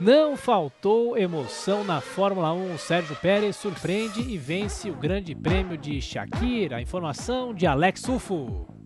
Não faltou emoção na Fórmula 1. Sérgio Pérez surpreende e vence o Grande Prêmio de Shakira. A informação de Alex Ufo.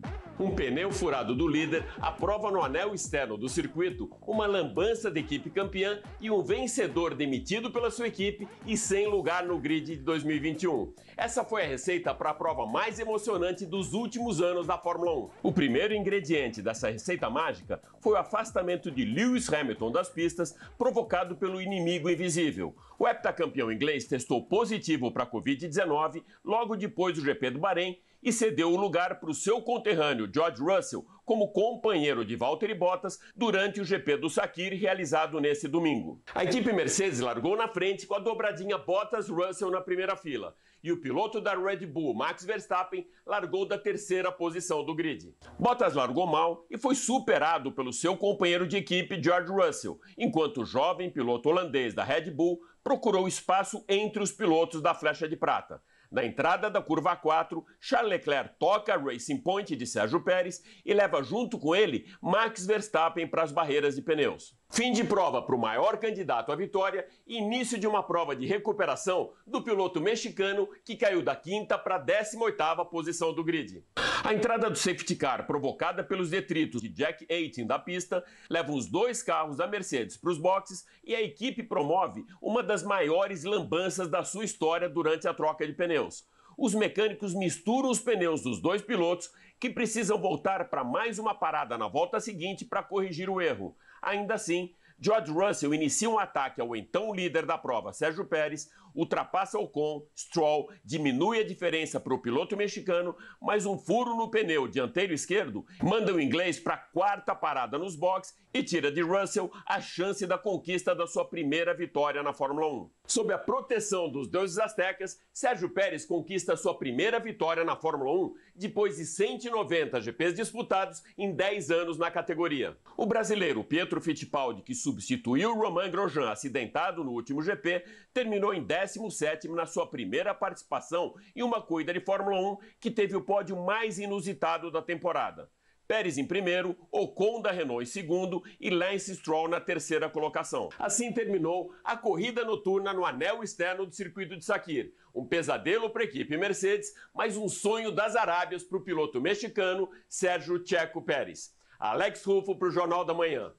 Um pneu furado do líder, a prova no anel externo do circuito, uma lambança da equipe campeã e um vencedor demitido pela sua equipe e sem lugar no grid de 2021. Essa foi a receita para a prova mais emocionante dos últimos anos da Fórmula 1. O primeiro ingrediente dessa receita mágica foi o afastamento de Lewis Hamilton das pistas provocado pelo inimigo invisível. O heptacampeão inglês testou positivo para a Covid-19 logo depois do GP do Bahrein e cedeu o lugar para o seu conterrâneo George Russell como companheiro de Valtteri Bottas durante o GP do Sakir realizado nesse domingo. A equipe Mercedes largou na frente com a dobradinha Bottas-Russell na primeira fila e o piloto da Red Bull, Max Verstappen, largou da terceira posição do grid. Bottas largou mal e foi superado pelo seu companheiro de equipe, George Russell, enquanto o jovem piloto holandês da Red Bull procurou espaço entre os pilotos da flecha de prata. Na entrada da curva 4, Charles Leclerc toca a Racing Point de Sérgio Pérez e leva junto com ele Max Verstappen para as barreiras de pneus. Fim de prova para o maior candidato à vitória, início de uma prova de recuperação do piloto mexicano que caiu da quinta para a 18 posição do grid. A entrada do safety car provocada pelos detritos de Jack Aitin da pista leva os dois carros da Mercedes para os boxes e a equipe promove uma das maiores lambanças da sua história durante a troca de pneus os mecânicos misturam os pneus dos dois pilotos, que precisam voltar para mais uma parada na volta seguinte para corrigir o erro. Ainda assim, George Russell inicia um ataque ao então líder da prova, Sérgio Pérez, ultrapassa Ocon, Stroll, diminui a diferença para o piloto mexicano, mas um furo no pneu dianteiro esquerdo manda o inglês para a quarta parada nos boxes e tira de Russell a chance da conquista da sua primeira vitória na Fórmula 1. Sob a proteção dos deuses astecas, Sérgio Pérez conquista sua primeira vitória na Fórmula 1 depois de 190 GPs disputados em 10 anos na categoria. O brasileiro Pietro Fittipaldi, que subiu substituiu Romain Grosjean, acidentado no último GP, terminou em 17 na sua primeira participação em uma corrida de Fórmula 1 que teve o pódio mais inusitado da temporada. Pérez em primeiro, Ocon da Renault em segundo e Lance Stroll na terceira colocação. Assim terminou a corrida noturna no anel externo do circuito de Sakir. Um pesadelo para a equipe Mercedes, mas um sonho das Arábias para o piloto mexicano Sérgio Checo Pérez. Alex Rufo para o Jornal da Manhã.